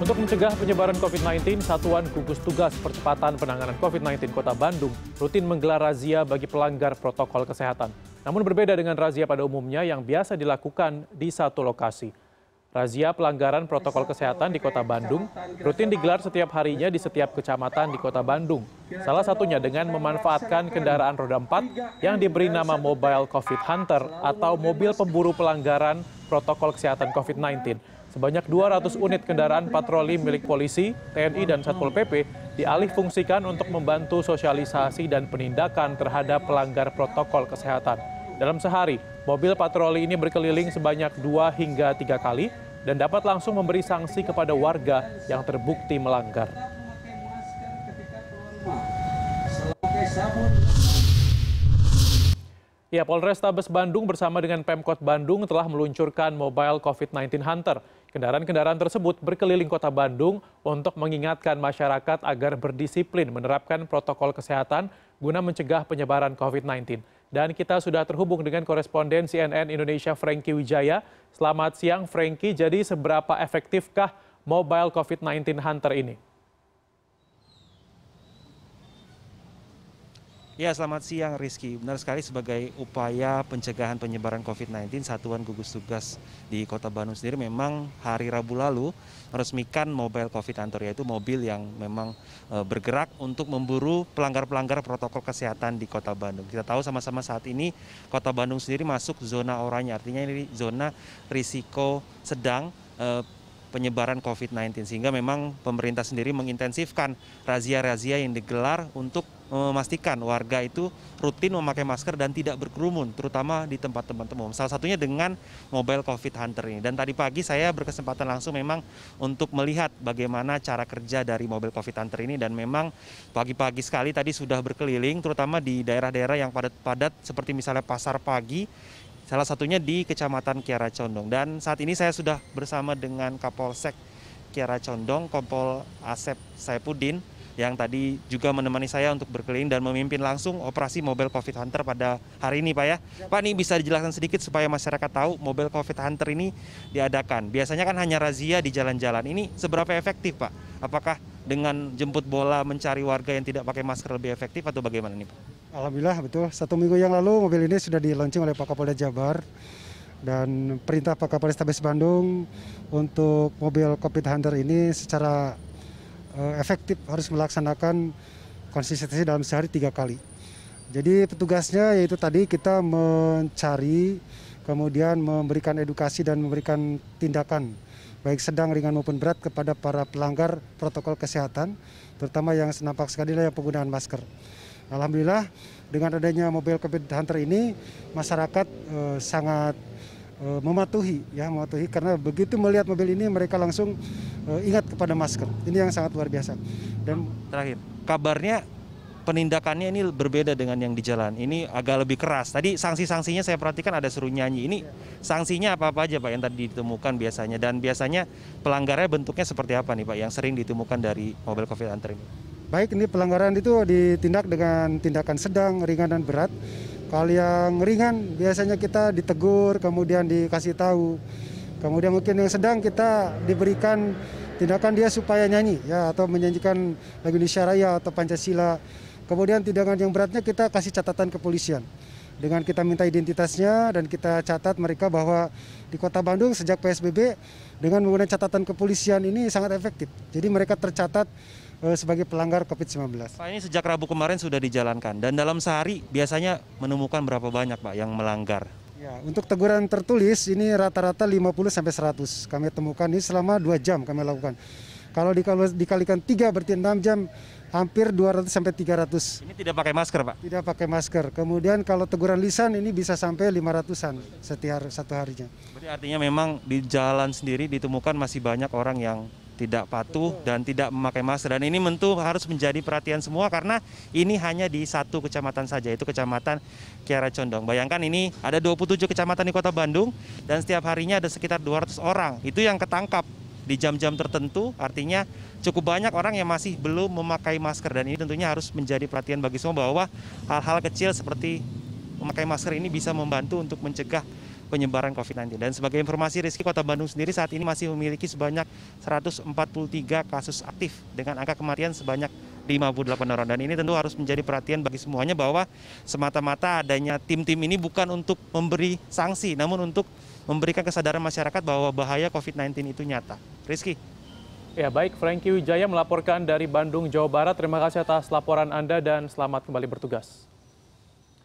Untuk mencegah penyebaran COVID-19, Satuan Gugus Tugas Percepatan Penanganan COVID-19 Kota Bandung rutin menggelar razia bagi pelanggar protokol kesehatan. Namun berbeda dengan razia pada umumnya yang biasa dilakukan di satu lokasi. Razia pelanggaran protokol kesehatan di Kota Bandung rutin digelar setiap harinya di setiap kecamatan di Kota Bandung. Salah satunya dengan memanfaatkan kendaraan roda empat yang diberi nama Mobile COVID Hunter atau mobil pemburu pelanggaran protokol kesehatan COVID-19 Sebanyak 200 unit kendaraan patroli milik polisi, TNI, dan Satpol PP dialih fungsikan untuk membantu sosialisasi dan penindakan terhadap pelanggar protokol kesehatan. Dalam sehari, mobil patroli ini berkeliling sebanyak 2 hingga 3 kali dan dapat langsung memberi sanksi kepada warga yang terbukti melanggar. Ya, Polrestabes Bandung bersama dengan Pemkot Bandung telah meluncurkan Mobile COVID-19 Hunter. Kendaraan-kendaraan tersebut berkeliling kota Bandung untuk mengingatkan masyarakat agar berdisiplin menerapkan protokol kesehatan guna mencegah penyebaran COVID-19. Dan kita sudah terhubung dengan koresponden CNN Indonesia Frankie Wijaya. Selamat siang Frankie. jadi seberapa efektifkah mobile COVID-19 hunter ini? Ya, selamat siang Rizky. Benar sekali sebagai upaya pencegahan penyebaran COVID-19, Satuan Gugus Tugas di Kota Bandung sendiri memang hari Rabu lalu meresmikan Mobile COVID 19 yaitu mobil yang memang eh, bergerak untuk memburu pelanggar-pelanggar protokol kesehatan di Kota Bandung. Kita tahu sama-sama saat ini Kota Bandung sendiri masuk zona oranye, artinya ini zona risiko sedang eh, penyebaran COVID-19. Sehingga memang pemerintah sendiri mengintensifkan razia-razia yang digelar untuk memastikan warga itu rutin memakai masker dan tidak berkerumun, terutama di tempat-tempat umum. Salah satunya dengan mobile COVID Hunter ini. Dan tadi pagi saya berkesempatan langsung memang untuk melihat bagaimana cara kerja dari mobile COVID Hunter ini dan memang pagi-pagi sekali tadi sudah berkeliling, terutama di daerah-daerah yang padat-padat seperti misalnya pasar pagi salah satunya di Kecamatan Kiara Condong. Dan saat ini saya sudah bersama dengan Kapolsek Kiara Condong, Kompol Asep Saipudin yang tadi juga menemani saya untuk berkeliling dan memimpin langsung operasi Mobile Covid Hunter pada hari ini Pak ya. Pak ini bisa dijelaskan sedikit supaya masyarakat tahu Mobile Covid Hunter ini diadakan. Biasanya kan hanya razia di jalan-jalan. Ini seberapa efektif Pak? Apakah dengan jemput bola mencari warga yang tidak pakai masker lebih efektif atau bagaimana nih Pak? Alhamdulillah betul. Satu minggu yang lalu mobil ini sudah diluncurkan oleh Pak Kapolda Jabar dan perintah Pak Kapolres Tabes Bandung untuk mobil Covid Hunter ini secara Eh, efektif harus melaksanakan konsistensi dalam sehari tiga kali. Jadi petugasnya yaitu tadi kita mencari, kemudian memberikan edukasi dan memberikan tindakan baik sedang, ringan maupun berat kepada para pelanggar protokol kesehatan, terutama yang senampak sekali yang penggunaan masker. Alhamdulillah dengan adanya mobile COVID hunter ini masyarakat eh, sangat eh, mematuhi ya mematuhi karena begitu melihat mobil ini mereka langsung Eh, ingat kepada masker. Ini yang sangat luar biasa. Dan terakhir, kabarnya penindakannya ini berbeda dengan yang di jalan. Ini agak lebih keras. Tadi sanksi-sanksinya saya perhatikan ada suruh nyanyi. Ini sanksinya apa-apa aja Pak yang tadi ditemukan biasanya? Dan biasanya pelanggarnya bentuknya seperti apa nih Pak yang sering ditemukan dari mobil COVID antar ini? Baik, ini pelanggaran itu ditindak dengan tindakan sedang, ringan, dan berat. Kalau yang ringan biasanya kita ditegur, kemudian dikasih tahu Kemudian mungkin yang sedang kita diberikan tindakan dia supaya nyanyi ya atau menyanyikan lagu Indonesia Raya atau Pancasila. Kemudian tindakan yang beratnya kita kasih catatan kepolisian. Dengan kita minta identitasnya dan kita catat mereka bahwa di Kota Bandung sejak PSBB dengan menggunakan catatan kepolisian ini sangat efektif. Jadi mereka tercatat eh, sebagai pelanggar COVID-19. Pak ini sejak Rabu kemarin sudah dijalankan dan dalam sehari biasanya menemukan berapa banyak Pak yang melanggar? Ya, untuk teguran tertulis ini rata-rata 50 sampai 100 kami temukan ini selama 2 jam kami lakukan. Kalau dikalikan 3 berarti 6 jam hampir 200 sampai 300. Ini tidak pakai masker, Pak? Tidak pakai masker. Kemudian kalau teguran lisan ini bisa sampai 500-an setiap satu harinya. Berarti artinya memang di jalan sendiri ditemukan masih banyak orang yang tidak patuh dan tidak memakai masker. Dan ini tentu harus menjadi perhatian semua karena ini hanya di satu kecamatan saja, yaitu kecamatan Kiara Condong. Bayangkan ini ada 27 kecamatan di kota Bandung dan setiap harinya ada sekitar 200 orang. Itu yang ketangkap di jam-jam tertentu, artinya cukup banyak orang yang masih belum memakai masker. Dan ini tentunya harus menjadi perhatian bagi semua bahwa hal-hal kecil seperti memakai masker ini bisa membantu untuk mencegah penyebaran COVID-19. Dan sebagai informasi, Rizky Kota Bandung sendiri saat ini masih memiliki sebanyak 143 kasus aktif dengan angka kematian sebanyak 58 orang. Dan ini tentu harus menjadi perhatian bagi semuanya bahwa semata-mata adanya tim-tim ini bukan untuk memberi sanksi, namun untuk memberikan kesadaran masyarakat bahwa bahaya COVID-19 itu nyata. Rizky. Ya baik, Franky Wijaya melaporkan dari Bandung, Jawa Barat. Terima kasih atas laporan Anda dan selamat kembali bertugas.